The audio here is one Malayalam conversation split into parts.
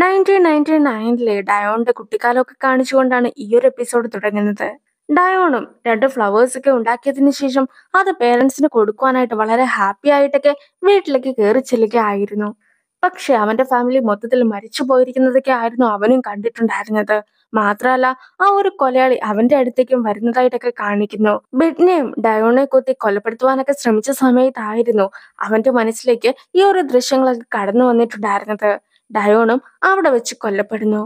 നയൻറ്റീൻ നയൻറ്റി നയനിലെ ഡയോണിന്റെ കുട്ടിക്കാലമൊക്കെ കാണിച്ചുകൊണ്ടാണ് ഈ ഒരു എപ്പിസോഡ് തുടങ്ങുന്നത് ഡയോണും രണ്ട് ഫ്ലവേഴ്സ് ഒക്കെ ഉണ്ടാക്കിയതിന് ശേഷം അത് പേരൻസിന് കൊടുക്കുവാനായിട്ട് വളരെ ഹാപ്പി ആയിട്ടൊക്കെ വീട്ടിലേക്ക് കയറി ചെല്ലുകയായിരുന്നു പക്ഷെ അവന്റെ ഫാമിലി മൊത്തത്തിൽ മരിച്ചു പോയിരിക്കുന്നതൊക്കെ ആയിരുന്നു അവനും കണ്ടിട്ടുണ്ടായിരുന്നത് മാത്രമല്ല ആ ഒരു കൊലയാളി അവന്റെ അടുത്തേക്കും വരുന്നതായിട്ടൊക്കെ കാണിക്കുന്നു ബിഡ്നെയും ഡയോണെ കുത്തി കൊലപ്പെടുത്തുവാനൊക്കെ ശ്രമിച്ച സമയത്തായിരുന്നു അവന്റെ മനസ്സിലേക്ക് ഈ ഒരു ദൃശ്യങ്ങളൊക്കെ കടന്നു വന്നിട്ടുണ്ടായിരുന്നത് ഡയോണും അവിടെ വെച്ച് കൊല്ലപ്പെടുന്നു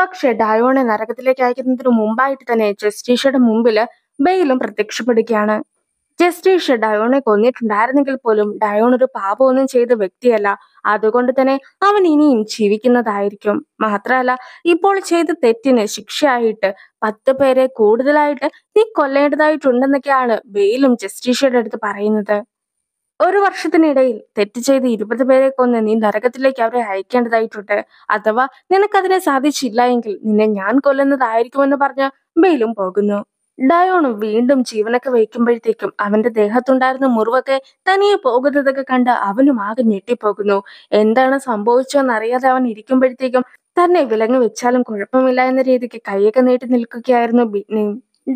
പക്ഷെ ഡയോണെ നരകത്തിലേക്ക് അയക്കുന്നതിന് മുമ്പായിട്ട് തന്നെ ജസ്റ്റീഷയുടെ മുമ്പിൽ ബെയിലും പ്രത്യക്ഷപ്പെടുകയാണ് ജസ്റ്റീഷ് ഡയോണെ കൊന്നിട്ടുണ്ടായിരുന്നെങ്കിൽ പോലും ഡയോൺ ഒരു പാപമൊന്നും ചെയ്ത വ്യക്തിയല്ല അതുകൊണ്ട് തന്നെ അവൻ ഇനിയും ജീവിക്കുന്നതായിരിക്കും മാത്രമല്ല ഇപ്പോൾ ചെയ്ത തെറ്റിന് ശിക്ഷയായിട്ട് പത്ത് പേരെ കൂടുതലായിട്ട് നീ കൊല്ലേണ്ടതായിട്ടുണ്ടെന്നൊക്കെയാണ് ബെയിലും ജസ്റ്റീഷയുടെ അടുത്ത് പറയുന്നത് ഒരു വർഷത്തിനിടയിൽ തെറ്റ് ചെയ്ത് ഇരുപത് പേരെ കൊന്ന് നീ നരകത്തിലേക്ക് അവരെ അയക്കേണ്ടതായിട്ടുണ്ട് അഥവാ നിനക്കതിനെ സാധിച്ചില്ല എങ്കിൽ നിന്നെ ഞാൻ കൊല്ലുന്നതായിരിക്കുമെന്ന് പറഞ്ഞ് ബെയിലും പോകുന്നു ഡയോണും വീണ്ടും ജീവനൊക്കെ വയ്ക്കുമ്പോഴത്തേക്കും അവന്റെ ദേഹത്തുണ്ടായിരുന്ന മുറിവൊക്കെ തനിയെ പോകുന്നതൊക്കെ കണ്ട് അവനും ആകെ ഞെട്ടിപ്പോകുന്നു എന്താണ് എന്നറിയാതെ അവൻ ഇരിക്കുമ്പോഴത്തേക്കും തന്നെ വിലങ്ങ് വെച്ചാലും കുഴപ്പമില്ല എന്ന രീതിക്ക് കൈയൊക്കെ നീട്ടി നിൽക്കുകയായിരുന്നു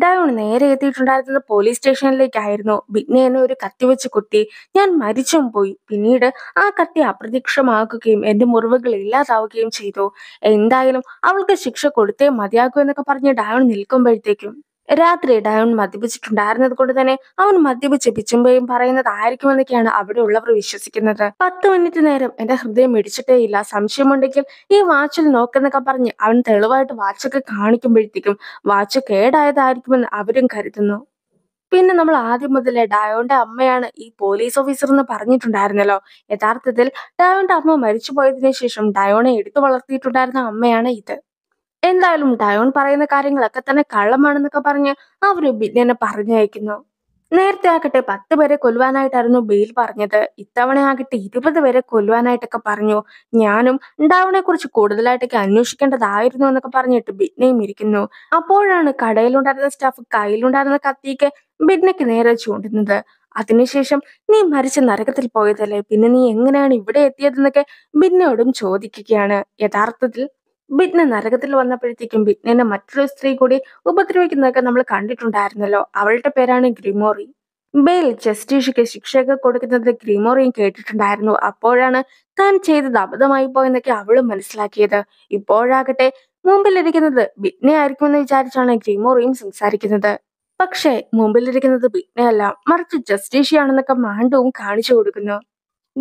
ഡയോൺ നേരെ എത്തിയിട്ടുണ്ടായിരുന്നത് പോലീസ് സ്റ്റേഷനിലേക്കായിരുന്നു എന്നെ ഒരു കത്തി വെച്ച് കുത്തി ഞാൻ മരിച്ചും പോയി പിന്നീട് ആ കത്തി അപ്രത്യക്ഷമാക്കുകയും എന്റെ മുറിവുകൾ ഇല്ലാതാവുകയും ചെയ്തു എന്തായാലും അവൾക്ക് ശിക്ഷ കൊടുത്തേ മതിയാകൂ എന്നൊക്കെ പറഞ്ഞ് ഡയോൺ നിൽക്കുമ്പോഴത്തേക്കും രാത്രി അവൻ മദ്യപിച്ചിട്ടുണ്ടായിരുന്നത് കൊണ്ട് തന്നെ അവൻ മദ്യപിച്ച് പിച്ചുമ്പയും അവിടെ അവിടെയുള്ളവർ വിശ്വസിക്കുന്നത് പത്ത് മിനിറ്റ് നേരം എന്റെ ഹൃദയം ഇടിച്ചിട്ടേ ഇല്ല സംശയമുണ്ടെങ്കിൽ ഈ വാച്ചിൽ നോക്കുന്നൊക്കെ പറഞ്ഞ് അവൻ തെളിവായിട്ട് വാച്ചൊക്കെ കാണിക്കുമ്പോഴത്തേക്കും വാച്ച് കേടായതായിരിക്കുമെന്ന് അവരും കരുതുന്നു പിന്നെ നമ്മൾ ആദ്യം മുതലേ ഡയോന്റെ അമ്മയാണ് ഈ പോലീസ് ഓഫീസർ എന്ന് പറഞ്ഞിട്ടുണ്ടായിരുന്നല്ലോ യഥാർത്ഥത്തിൽ ഡയോന്റെ അമ്മ മരിച്ചു പോയതിനു ശേഷം ഡയോണെ എടുത്തു വളർത്തിയിട്ടുണ്ടായിരുന്ന അമ്മയാണ് ഇത് എന്തായാലും ഡയോൺ പറയുന്ന കാര്യങ്ങളൊക്കെ തന്നെ കള്ളമാണെന്നൊക്കെ പറഞ്ഞ് അവര് ബില്ലിനെ പറഞ്ഞയക്കുന്നു നേരത്തെ ആകട്ടെ പത്ത് പേരെ കൊല്ലുവാനായിട്ടായിരുന്നു ബെയിൽ പറഞ്ഞത് ഇത്തവണ ആകട്ടെ ഇരുപത് പേരെ കൊല്ലുവാനായിട്ടൊക്കെ പറഞ്ഞു ഞാനും ഡാവണെ കുറിച്ച് കൂടുതലായിട്ടൊക്കെ അന്വേഷിക്കേണ്ടതായിരുന്നു എന്നൊക്കെ പറഞ്ഞിട്ട് ബിഡ്നയും ഇരിക്കുന്നു അപ്പോഴാണ് കടയിലുണ്ടായിരുന്ന സ്റ്റാഫ് കയ്യിലുണ്ടായിരുന്ന കത്തിക്ക് ബിഡ്നയ്ക്ക് നേരെ ചൂണ്ടുന്നത് അതിനുശേഷം നീ മരിച്ച നരകത്തിൽ പോയതല്ലേ പിന്നെ നീ എങ്ങനെയാണ് ഇവിടെ എത്തിയതെന്നൊക്കെ ബിന്നയോടും ചോദിക്കുകയാണ് യഥാർത്ഥത്തിൽ ബിഡ്നെ നരകത്തിൽ വന്നപ്പോഴത്തേക്കും ബിഡ്നെ മറ്റൊരു സ്ത്രീ കൂടി ഉപദ്രവിക്കുന്നതൊക്കെ നമ്മൾ കണ്ടിട്ടുണ്ടായിരുന്നല്ലോ അവളുടെ പേരാണ് ഗ്രിമോറി ബെയിൽ ജസ്റ്റിഷിക്ക് ശിക്ഷയൊക്കെ കൊടുക്കുന്നത് ഗ്രിമോറിയും കേട്ടിട്ടുണ്ടായിരുന്നു അപ്പോഴാണ് താൻ ചെയ്തത് അബദ്ധമായി പോയെന്നൊക്കെ അവളും മനസ്സിലാക്കിയത് ഇപ്പോഴാകട്ടെ മുമ്പിലിരിക്കുന്നത് ബിഡ്നെ ആയിരിക്കുമെന്ന് വിചാരിച്ചാണ് ഗ്രിമോറിയും സംസാരിക്കുന്നത് പക്ഷേ മുമ്പിലിരിക്കുന്നത് അല്ല മറിച്ച് ജസ്റ്റിഷിയാണെന്നൊക്കെ മാണ്ടവും കാണിച്ചു കൊടുക്കുന്നു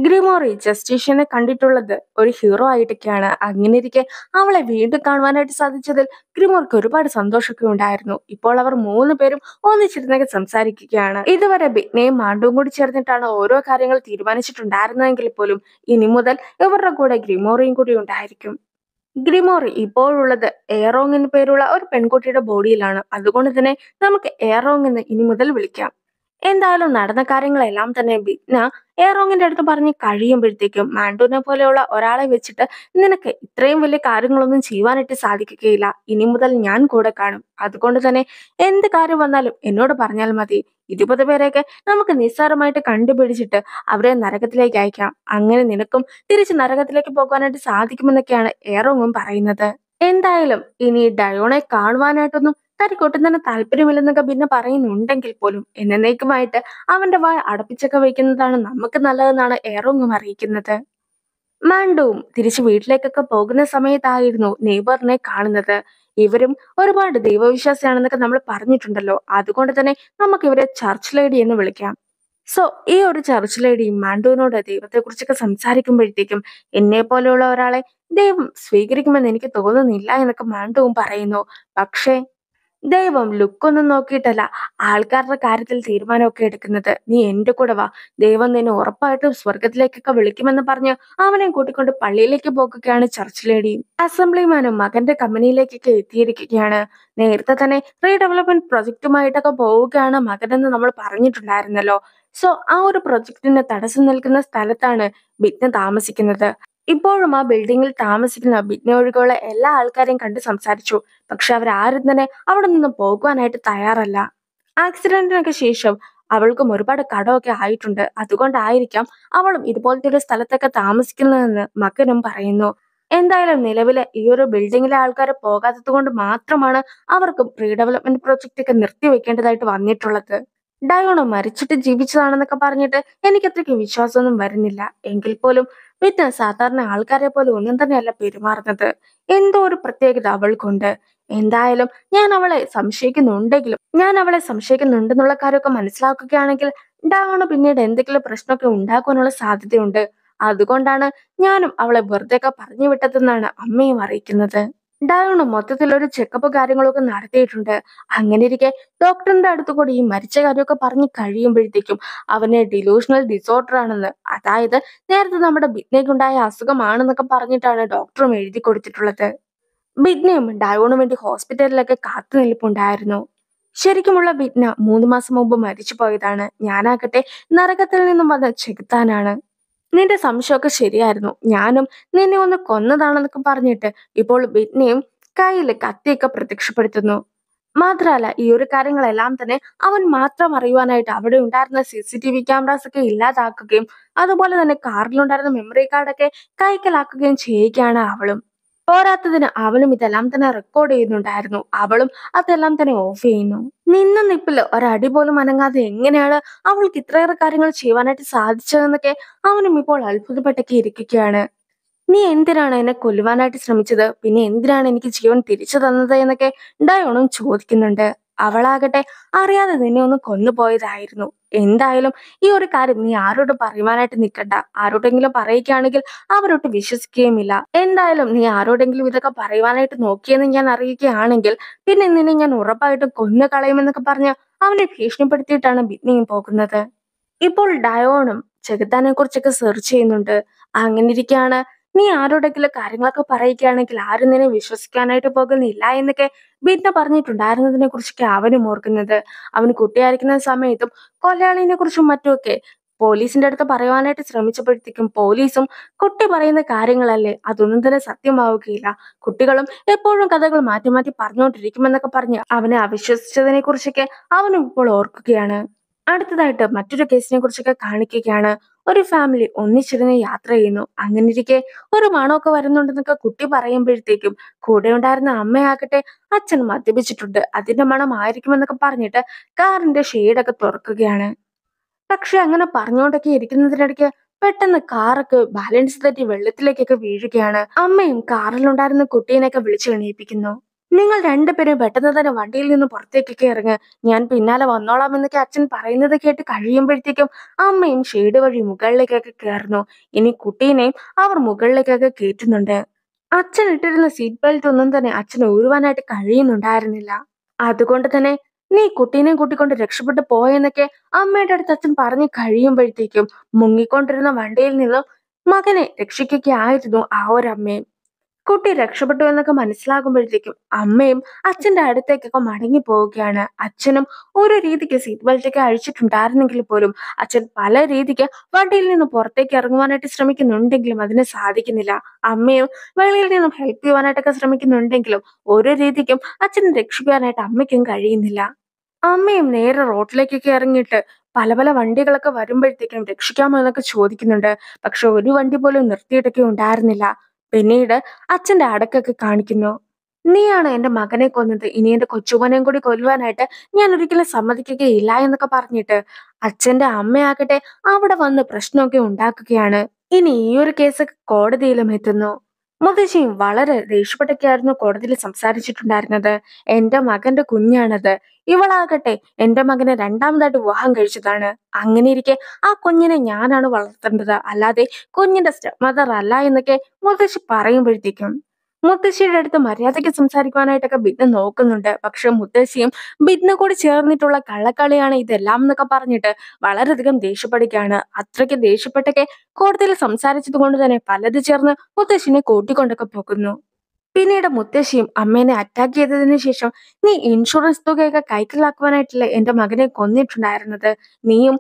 ഗ്രിമോറി ജസ്റ്റിഷ്യനെ കണ്ടിട്ടുള്ളത് ഒരു ഹീറോ ആയിട്ടൊക്കെയാണ് അങ്ങനെ ഇരിക്കെ അവളെ വീണ്ടും കാണുവാനായിട്ട് സാധിച്ചതിൽ ഗ്രിമോർക്ക് ഒരുപാട് സന്തോഷമൊക്കെ ഉണ്ടായിരുന്നു ഇപ്പോൾ അവർ മൂന്ന് പേരും ഒന്നിച്ചിരുന്നൊക്കെ സംസാരിക്കുകയാണ് ഇതുവരെ ബിഗ്നയും മാണ്ടും കൂടി ചേർന്നിട്ടാണ് ഓരോ കാര്യങ്ങൾ തീരുമാനിച്ചിട്ടുണ്ടായിരുന്നതെങ്കിൽ പോലും ഇനി മുതൽ ഇവരുടെ കൂടെ ഗ്രിമോറിയും കൂടി ഉണ്ടായിരിക്കും ഗ്രിമോറി ഇപ്പോഴുള്ളത് എയറോങ് എന്ന് പേരുള്ള ഒരു പെൺകുട്ടിയുടെ ബോഡിയിലാണ് അതുകൊണ്ട് തന്നെ നമുക്ക് എയറോങ് എന്ന് ഇനി മുതൽ വിളിക്കാം എന്തായാലും നടന്ന കാര്യങ്ങളെല്ലാം തന്നെ ബിഗ്ന എയറോങ്ങിന്റെ അടുത്ത് പറഞ്ഞ് കഴിയുമ്പോഴത്തേക്കും മാൻഡൂനെ പോലെയുള്ള ഒരാളെ വെച്ചിട്ട് നിനക്ക് ഇത്രയും വലിയ കാര്യങ്ങളൊന്നും ചെയ്യുവാനായിട്ട് സാധിക്കുകയില്ല ഇനി മുതൽ ഞാൻ കൂടെ കാണും അതുകൊണ്ട് തന്നെ എന്ത് കാര്യം വന്നാലും എന്നോട് പറഞ്ഞാൽ മതി ഇരുപത് പേരെയൊക്കെ നമുക്ക് നിസ്സാരമായിട്ട് കണ്ടുപിടിച്ചിട്ട് അവരെ നരകത്തിലേക്ക് അയക്കാം അങ്ങനെ നിനക്കും തിരിച്ച് നരകത്തിലേക്ക് പോകാനായിട്ട് സാധിക്കുമെന്നൊക്കെയാണ് എയറോങ്ങും പറയുന്നത് എന്തായാലും ഇനി ഡയോണെ കാണുവാനായിട്ടൊന്നും തനിക്ക് ഒട്ടും തന്നെ താല്പര്യമില്ലെന്നൊക്കെ പിന്നെ പറയുന്നുണ്ടെങ്കിൽ പോലും എന്നേക്കുമായിട്ട് അവന്റെ വായ അടപ്പിച്ചൊക്കെ വയ്ക്കുന്നതാണ് നമുക്ക് നല്ലതെന്നാണ് ഏറോങ്ങും അറിയിക്കുന്നത് മാണ്ടുവും തിരിച്ചു വീട്ടിലേക്കൊക്കെ പോകുന്ന സമയത്തായിരുന്നു നെയ്ബറിനെ കാണുന്നത് ഇവരും ഒരുപാട് ദൈവവിശ്വാസിയാണെന്നൊക്കെ നമ്മൾ പറഞ്ഞിട്ടുണ്ടല്ലോ അതുകൊണ്ട് തന്നെ നമുക്ക് ഇവരെ ചർച്ച് ലേഡി എന്ന് വിളിക്കാം സോ ഈ ഒരു ചർച്ച് ലേഡി ദൈവത്തെ ദൈവത്തെക്കുറിച്ചൊക്കെ സംസാരിക്കുമ്പോഴത്തേക്കും എന്നെ പോലെയുള്ള ഒരാളെ ദൈവം സ്വീകരിക്കുമെന്ന് എനിക്ക് തോന്നുന്നില്ല എന്നൊക്കെ മാണ്ടുവും പറയുന്നു പക്ഷേ ദൈവം ലുക്കൊന്നും നോക്കിയിട്ടല്ല ആൾക്കാരുടെ കാര്യത്തിൽ തീരുമാനമൊക്കെ എടുക്കുന്നത് നീ എന്റെ കൂടെ വാ ദൈവം നിന്നെ ഉറപ്പായിട്ടും സ്വർഗത്തിലേക്കൊക്കെ വിളിക്കുമെന്ന് പറഞ്ഞ് അവനെ കൂട്ടിക്കൊണ്ട് പള്ളിയിലേക്ക് പോകുകയാണ് ചർച്ച് ലേഡിയും അസംബ്ലിമാനും മകന്റെ കമ്പനിയിലേക്കൊക്കെ എത്തിയിരിക്കുകയാണ് നേരത്തെ തന്നെ റീഡെവലപ്മെന്റ് പ്രൊജക്റ്റുമായിട്ടൊക്കെ പോവുകയാണ് മകനെന്ന് നമ്മൾ പറഞ്ഞിട്ടുണ്ടായിരുന്നല്ലോ സോ ആ ഒരു പ്രൊജക്ടിന് തടസ്സം നിൽക്കുന്ന സ്ഥലത്താണ് ബിഗ്ന താമസിക്കുന്നത് ഇപ്പോഴും ആ ബിൽഡിങ്ങിൽ താമസിക്കുന്ന ഒഴികെയുള്ള എല്ലാ ആൾക്കാരെയും കണ്ട് സംസാരിച്ചു പക്ഷെ അവരാരും തന്നെ അവിടെ നിന്ന് പോകുവാനായിട്ട് തയ്യാറല്ല ആക്സിഡന്റിനൊക്കെ ശേഷം അവൾക്കും ഒരുപാട് കടമൊക്കെ ആയിട്ടുണ്ട് അതുകൊണ്ടായിരിക്കാം അവളും ഇതുപോലത്തെ ഒരു സ്ഥലത്തൊക്കെ താമസിക്കുന്നതെന്ന് മകനും പറയുന്നു എന്തായാലും നിലവിലെ ഈ ഒരു ബിൽഡിങ്ങിലെ ആൾക്കാർ പോകാത്തത് കൊണ്ട് മാത്രമാണ് അവർക്കും റീഡെവലപ്മെന്റ് പ്രോജക്റ്റ് ഒക്കെ നിർത്തിവെക്കേണ്ടതായിട്ട് വന്നിട്ടുള്ളത് ഡയോണോ മരിച്ചിട്ട് ജീവിച്ചതാണെന്നൊക്കെ പറഞ്ഞിട്ട് എനിക്ക് അത്രയ്ക്ക് വിശ്വാസമൊന്നും വരുന്നില്ല എങ്കിൽ പോലും വിദ്യ സാധാരണ ആൾക്കാരെ പോലെ ഒന്നും തന്നെയല്ല പെരുമാറുന്നത് എന്തോ ഒരു പ്രത്യേകത അവൾക്കുണ്ട് എന്തായാലും ഞാൻ അവളെ സംശയിക്കുന്നുണ്ടെങ്കിലും ഞാൻ അവളെ സംശയിക്കുന്നുണ്ടെന്നുള്ള കാര്യമൊക്കെ മനസ്സിലാക്കുകയാണെങ്കിൽ ഡാണ് പിന്നീട് എന്തെങ്കിലും പ്രശ്നമൊക്കെ ഉണ്ടാക്കുവാനുള്ള സാധ്യതയുണ്ട് അതുകൊണ്ടാണ് ഞാനും അവളെ വെറുതെ ഒക്കെ പറഞ്ഞു വിട്ടതെന്നാണ് അമ്മയും അറിയിക്കുന്നത് ഡയോണ് ഒരു ചെക്കപ്പ് കാര്യങ്ങളൊക്കെ നടത്തിയിട്ടുണ്ട് അങ്ങനെ ഇരിക്കെ ഡോക്ടറിന്റെ അടുത്ത് കൂടി ഈ മരിച്ച കാര്യമൊക്കെ പറഞ്ഞ് കഴിയുമ്പോഴത്തേക്കും അവന് ഡിലൂഷണൽ ഡിസോർഡർ ആണെന്ന് അതായത് നേരത്തെ നമ്മുടെ ബിഡ്നയ്ക്കുണ്ടായ അസുഖമാണെന്നൊക്കെ പറഞ്ഞിട്ടാണ് ഡോക്ടറും എഴുതി കൊടുത്തിട്ടുള്ളത് ബിഡ്നയും ഡയോണും വേണ്ടി ഹോസ്പിറ്റലിലൊക്കെ കാത്തു നിൽപ്പുണ്ടായിരുന്നു ശരിക്കുമുള്ള ബിഡ്ന മൂന്ന് മാസം മുമ്പ് മരിച്ചു പോയതാണ് ഞാനാകട്ടെ നരകത്തിൽ നിന്നും വന്ന ചെകുത്താനാണ് നിന്റെ സംശയമൊക്കെ ശരിയായിരുന്നു ഞാനും നിന്നെ ഒന്ന് കൊന്നതാണെന്നൊക്കെ പറഞ്ഞിട്ട് ഇപ്പോൾ ബിറ്റ്നയും കയ്യിൽ കത്തിയൊക്കെ പ്രത്യക്ഷപ്പെടുത്തുന്നു മാത്രമല്ല ഈ ഒരു കാര്യങ്ങളെല്ലാം തന്നെ അവൻ മാത്രം അറിയുവാനായിട്ട് അവിടെ ഉണ്ടായിരുന്ന C C T V cameras ഒക്കെ ഇല്ലാതാക്കുകയും അതുപോലെ തന്നെ കാറിലുണ്ടായിരുന്ന മെമ്മറി കാർഡൊക്കെ കൈക്കലാക്കുകയും ചെയ്യുകയാണ് അവളും പോരാത്തതിന് അവളും ഇതെല്ലാം തന്നെ റെക്കോർഡ് ചെയ്യുന്നുണ്ടായിരുന്നു അവളും അതെല്ലാം തന്നെ ഓഫ് ചെയ്യുന്നു നിന്ന് നിപ്പിൽ ഒരടി പോലും അനങ്ങാതെ എങ്ങനെയാണ് അവൾക്ക് ഇത്രയേറെ കാര്യങ്ങൾ ചെയ്യുവാനായിട്ട് സാധിച്ചതെന്നൊക്കെ അവനും ഇപ്പോൾ അത്ഭുതപ്പെട്ടൊക്കെ ഇരിക്കുകയാണ് നീ എന്തിനാണ് എന്നെ കൊല്ലുവാനായിട്ട് ശ്രമിച്ചത് പിന്നെ എന്തിനാണ് എനിക്ക് ജീവൻ തിരിച്ചു തന്നത് എന്നൊക്കെ ഡയോണും ചോദിക്കുന്നുണ്ട് അവളാകട്ടെ അറിയാതെ നിന്നെ ഒന്ന് കൊന്നുപോയതായിരുന്നു എന്തായാലും ഈ ഒരു കാര്യം നീ ആരോടും പറയുവാനായിട്ട് നിൽക്കണ്ട ആരോടെങ്കിലും പറയുകയാണെങ്കിൽ അവരോട്ട് വിശ്വസിക്കുകയുമില്ല എന്തായാലും നീ ആരോടെങ്കിലും ഇതൊക്കെ പറയുവാനായിട്ട് നോക്കിയെന്ന് ഞാൻ അറിയുകയാണെങ്കിൽ പിന്നെ നിന്നെ ഞാൻ ഉറപ്പായിട്ടും കൊന്നു കളയുമെന്നൊക്കെ പറഞ്ഞ് അവനെ ഭീഷണിപ്പെടുത്തിയിട്ടാണ് ബിന്നിയും പോകുന്നത് ഇപ്പോൾ ഡയോണും ചെകുത്താനെ കുറിച്ചൊക്കെ സെർച്ച് ചെയ്യുന്നുണ്ട് അങ്ങനെ ഇരിക്കുകയാണ് നീ ആരോടെങ്കിലും കാര്യങ്ങളൊക്കെ പറയുകയാണെങ്കിൽ ആരും നിന്നെ വിശ്വസിക്കാനായിട്ട് പോകുന്നില്ല എന്നൊക്കെ ബിന്ദ പറഞ്ഞിട്ടുണ്ടായിരുന്നതിനെ കുറിച്ചൊക്കെ അവനും ഓർക്കുന്നത് അവന് കുട്ടിയായിരിക്കുന്ന സമയത്തും കൊലയാളിനെ കുറിച്ചും മറ്റുമൊക്കെ പോലീസിന്റെ അടുത്ത് പറയുവാനായിട്ട് ശ്രമിച്ചപ്പോഴത്തേക്കും പോലീസും കുട്ടി പറയുന്ന കാര്യങ്ങളല്ലേ അതൊന്നും തന്നെ സത്യമാവുകയില്ല കുട്ടികളും എപ്പോഴും കഥകൾ മാറ്റി മാറ്റി പറഞ്ഞുകൊണ്ടിരിക്കുമെന്നൊക്കെ പറഞ്ഞ് അവനെ അവിശ്വസിച്ചതിനെ കുറിച്ചൊക്കെ അവനും ഇപ്പോൾ ഓർക്കുകയാണ് അടുത്തതായിട്ട് മറ്റൊരു കേസിനെ കുറിച്ചൊക്കെ കാണിക്കുകയാണ് ഒരു ഫാമിലി ഒന്നിച്ചിരുന്ന് യാത്ര ചെയ്യുന്നു അങ്ങനെ ഇരിക്കെ ഒരു മണമൊക്കെ വരുന്നുണ്ടെന്നൊക്കെ കുട്ടി പറയുമ്പോഴത്തേക്കും കൂടെ ഉണ്ടായിരുന്ന അമ്മയാകട്ടെ അച്ഛൻ മദ്യപിച്ചിട്ടുണ്ട് അതിന്റെ മണം ആയിരിക്കുമെന്നൊക്കെ പറഞ്ഞിട്ട് കാറിന്റെ ഷെയ്ഡൊക്കെ തുറക്കുകയാണ് പക്ഷെ അങ്ങനെ പറഞ്ഞുകൊണ്ടൊക്കെ ഇരിക്കുന്നതിനിടയ്ക്ക് പെട്ടെന്ന് കാറൊക്കെ ബാലൻസ് തെറ്റി വെള്ളത്തിലേക്കൊക്കെ വീഴുകയാണ് അമ്മയും കാറിലുണ്ടായിരുന്ന കുട്ടീനെയൊക്കെ വിളിച്ചു എണീപ്പിക്കുന്നു നിങ്ങൾ രണ്ടുപേരും പെട്ടെന്ന് തന്നെ വണ്ടിയിൽ നിന്ന് പുറത്തേക്കൊക്കെ ഇറങ്ങ് ഞാൻ പിന്നാലെ വന്നോളാം എന്നൊക്കെ അച്ഛൻ പറയുന്നത് കേട്ട് കഴിയുമ്പോഴത്തേക്കും അമ്മയും ഷെയ്ഡ് വഴി മുകളിലേക്കൊക്കെ കയറുന്നു ഇനി കുട്ടീനെയും അവർ മുകളിലേക്കൊക്കെ കയറ്റുന്നുണ്ട് അച്ഛൻ ഇട്ടിരുന്ന സീറ്റ് ബെൽറ്റ് ഒന്നും തന്നെ അച്ഛന് ഊരുവാനായിട്ട് കഴിയുന്നുണ്ടായിരുന്നില്ല അതുകൊണ്ട് തന്നെ നീ കുട്ടീനെ കൂട്ടിക്കൊണ്ട് രക്ഷപ്പെട്ടു പോയെന്നൊക്കെ അമ്മയുടെ അടുത്ത് അച്ഛൻ പറഞ്ഞു കഴിയുമ്പോഴത്തേക്കും മുങ്ങിക്കൊണ്ടിരുന്ന വണ്ടിയിൽ നിന്നും മകനെ രക്ഷിക്കുകയായിരുന്നു ആ ഒരമ്മയും കുട്ടി രക്ഷപ്പെട്ടു എന്നൊക്കെ മനസ്സിലാകുമ്പോഴത്തേക്കും അമ്മയും അച്ഛന്റെ അടുത്തേക്കൊക്കെ മടങ്ങി പോവുകയാണ് അച്ഛനും ഓരോ രീതിക്ക് സീറ്റ് ബെൽറ്റൊക്കെ അഴിച്ചിട്ടുണ്ടായിരുന്നെങ്കിൽ പോലും അച്ഛൻ പല രീതിക്ക് വണ്ടിയിൽ നിന്ന് പുറത്തേക്ക് ഇറങ്ങുവാനായിട്ട് ശ്രമിക്കുന്നുണ്ടെങ്കിലും അതിന് സാധിക്കുന്നില്ല അമ്മയും വെളിയിൽ നിന്നും ഹെൽപ്പ് ചെയ്യുവാനായിട്ടൊക്കെ ശ്രമിക്കുന്നുണ്ടെങ്കിലും ഓരോ രീതിക്കും അച്ഛനെ രക്ഷിക്കുവാനായിട്ട് അമ്മയ്ക്കും കഴിയുന്നില്ല അമ്മയും നേരെ റോഡിലേക്കൊക്കെ ഇറങ്ങിയിട്ട് പല പല വണ്ടികളൊക്കെ വരുമ്പോഴത്തേക്കും രക്ഷിക്കാമോ എന്നൊക്കെ ചോദിക്കുന്നുണ്ട് പക്ഷെ ഒരു വണ്ടി പോലും നിർത്തിയിട്ടൊക്കെ ഉണ്ടായിരുന്നില്ല പിന്നീട് അച്ഛന്റെ അടക്കൊക്കെ കാണിക്കുന്നു നീയാണ് എന്റെ മകനെ കൊന്നത് ഇനി എന്റെ കൊച്ചുമനെയും കൂടി കൊല്ലുവാനായിട്ട് ഞാൻ ഒരിക്കലും സമ്മതിക്കുകയില്ല എന്നൊക്കെ പറഞ്ഞിട്ട് അച്ഛന്റെ അമ്മയാകട്ടെ അവിടെ വന്ന് പ്രശ്നമൊക്കെ ഉണ്ടാക്കുകയാണ് ഇനി ഈ ഒരു കേസ് കോടതിയിലും എത്തുന്നു മുത്തശ്ശിയും വളരെ ദേഷ്യപ്പെട്ടൊക്കെയായിരുന്നു കോടതിയിൽ സംസാരിച്ചിട്ടുണ്ടായിരുന്നത് എന്റെ മകന്റെ കുഞ്ഞാണത് ഇവളാകട്ടെ എന്റെ മകനെ രണ്ടാമതായിട്ട് വിവാഹം കഴിച്ചതാണ് അങ്ങനെ ഇരിക്കെ ആ കുഞ്ഞിനെ ഞാനാണ് വളർത്തേണ്ടത് അല്ലാതെ കുഞ്ഞിന്റെ സ്റ്റെപ്പ് മദർ അല്ല എന്നൊക്കെ മുത്തശ്ശി പറയുമ്പോഴത്തേക്കും മുത്തശ്ശിയുടെ അടുത്ത് മര്യാദയ്ക്ക് സംസാരിക്കുവാനായിട്ടൊക്കെ ബിദ്ന നോക്കുന്നുണ്ട് പക്ഷെ മുത്തശ്ശിയും ബിദ്ന കൂടി ചേർന്നിട്ടുള്ള കള്ളക്കളിയാണ് ഇതെല്ലാം എന്നൊക്കെ പറഞ്ഞിട്ട് വളരെയധികം ദേഷ്യപ്പെടുകയാണ് അത്രയ്ക്ക് ദേഷ്യപ്പെട്ടൊക്കെ കോടതിയിൽ സംസാരിച്ചത് കൊണ്ട് തന്നെ പലത് ചേർന്ന് മുത്തശ്ശിനെ കൂട്ടിക്കൊണ്ടൊക്കെ പോകുന്നു പിന്നീട് മുത്തശ്ശിയും അമ്മേനെ അറ്റാക്ക് ചെയ്തതിന് ശേഷം നീ ഇൻഷുറൻസ് തുകയൊക്കെ കൈക്കലാക്കുവാനായിട്ടല്ലേ എൻ്റെ മകനെ കൊന്നിട്ടുണ്ടായിരുന്നത് നീയും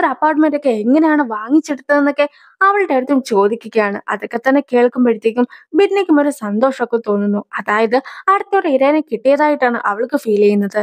ഒരു അപ്പാർട്ട്മെന്റ് ഒക്കെ എങ്ങനെയാണ് വാങ്ങിച്ചെടുത്തതെന്നൊക്കെ അവളുടെ അടുത്തും ചോദിക്കുകയാണ് അതൊക്കെ തന്നെ കേൾക്കുമ്പോഴത്തേക്കും ബിന്നിക്കും ഒരു സന്തോഷമൊക്കെ തോന്നുന്നു അതായത് അടുത്തോടെ ഇരേനെ കിട്ടിയതായിട്ടാണ് അവൾക്ക് ഫീൽ ചെയ്യുന്നത്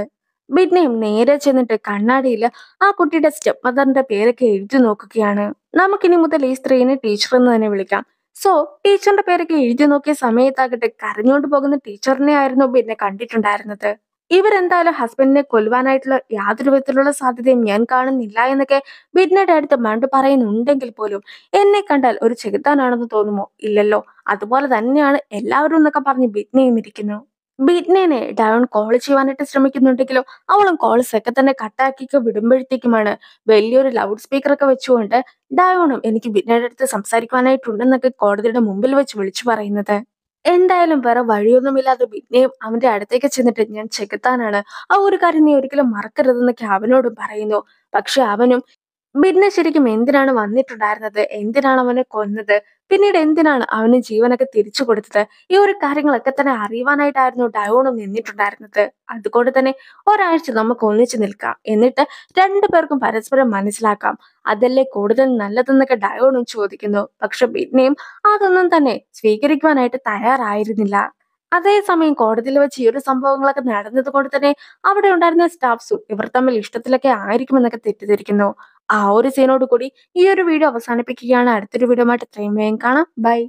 ബിന്നയും നേരെ ചെന്നിട്ട് കണ്ണാടിയിൽ ആ കുട്ടിയുടെ സ്റ്റെപ്പ് മദറിന്റെ പേരൊക്കെ എഴുതി നോക്കുകയാണ് നമുക്കിനി മുതൽ ഈ സ്ത്രീനെ ടീച്ചർ എന്ന് തന്നെ വിളിക്കാം സോ ടീച്ചറിന്റെ പേരൊക്കെ എഴുതി നോക്കിയ സമയത്താകട്ടെ കരഞ്ഞുകൊണ്ട് പോകുന്ന ടീച്ചറിനെ ആയിരുന്നു പിന്നെ കണ്ടിട്ടുണ്ടായിരുന്നത് ഇവരെന്തായാലും ഹസ്ബൻഡിനെ കൊല്ലുവാനായിട്ടുള്ള യാതൊരു വിധത്തിലുള്ള സാധ്യതയും ഞാൻ കാണുന്നില്ല എന്നൊക്കെ ബിഡ്നയുടെ അടുത്ത് മണ്ട് പറയുന്നുണ്ടെങ്കിൽ പോലും എന്നെ കണ്ടാൽ ഒരു ചെകുത്താനാണെന്ന് തോന്നുമോ ഇല്ലല്ലോ അതുപോലെ തന്നെയാണ് എല്ലാവരും എന്നൊക്കെ പറഞ്ഞ് ബിഡ്നയും ഇരിക്കുന്നു ബിഡ്നേനെ ഡയോൺ കോൾ ചെയ്യുവാനായിട്ട് ശ്രമിക്കുന്നുണ്ടെങ്കിലോ അവളും കോൾസ് ഒക്കെ തന്നെ കട്ടാക്കിയൊക്കെ വിടുമ്പോഴത്തേക്കുമാണ് വലിയൊരു ലൗഡ് സ്പീക്കർ ഒക്കെ വെച്ചുകൊണ്ട് ഡയോണും എനിക്ക് ബിഡ്നയുടെ അടുത്ത് സംസാരിക്കുവാനായിട്ടുണ്ടെന്നൊക്കെ കോടതിയുടെ മുമ്പിൽ വെച്ച് വിളിച്ചു പറയുന്നത് എന്തായാലും വേറെ വഴിയൊന്നുമില്ലാതെ ബിഡ്നയും അവന്റെ അടുത്തേക്ക് ചെന്നിട്ട് ഞാൻ ചെകുത്താനാണ് ആ ഒരു കാര്യം നീ ഒരിക്കലും മറക്കരുതെന്നൊക്കെ അവനോടും പറയുന്നു പക്ഷെ അവനും ബിഡ്നെ ശരിക്കും എന്തിനാണ് വന്നിട്ടുണ്ടായിരുന്നത് എന്തിനാണ് അവനെ കൊന്നത് പിന്നീട് എന്തിനാണ് അവന് ജീവനൊക്കെ തിരിച്ചു കൊടുത്തത് ഈ ഒരു കാര്യങ്ങളൊക്കെ തന്നെ അറിയുവാനായിട്ടായിരുന്നു ഡയോണും നിന്നിട്ടുണ്ടായിരുന്നത് അതുകൊണ്ട് തന്നെ ഒരാഴ്ച നമുക്ക് ഒന്നിച്ചു നിൽക്കാം എന്നിട്ട് രണ്ടു പേർക്കും പരസ്പരം മനസ്സിലാക്കാം അതല്ലേ കൂടുതൽ നല്ലതെന്നൊക്കെ ഡയോണും ചോദിക്കുന്നു പക്ഷെ പിന്നെയും അതൊന്നും തന്നെ സ്വീകരിക്കുവാനായിട്ട് തയ്യാറായിരുന്നില്ല അതേസമയം കോടതിയിൽ വെച്ച് ഈ ഒരു സംഭവങ്ങളൊക്കെ നടന്നത് കൊണ്ട് തന്നെ അവിടെ ഉണ്ടായിരുന്ന സ്റ്റാഫ്സും ഇവർ തമ്മിൽ ഇഷ്ടത്തിലൊക്കെ ആയിരിക്കുമെന്നൊക്കെ തെറ്റിദ്ധരിക്കുന്നു ആ ഒരു സീനോട് കൂടി ഈ ഒരു വീഡിയോ അവസാനിപ്പിക്കുകയാണ് അടുത്തൊരു വീഡിയോ ആയിട്ട് ഇത്രയും വേഗം കാണാം ബൈ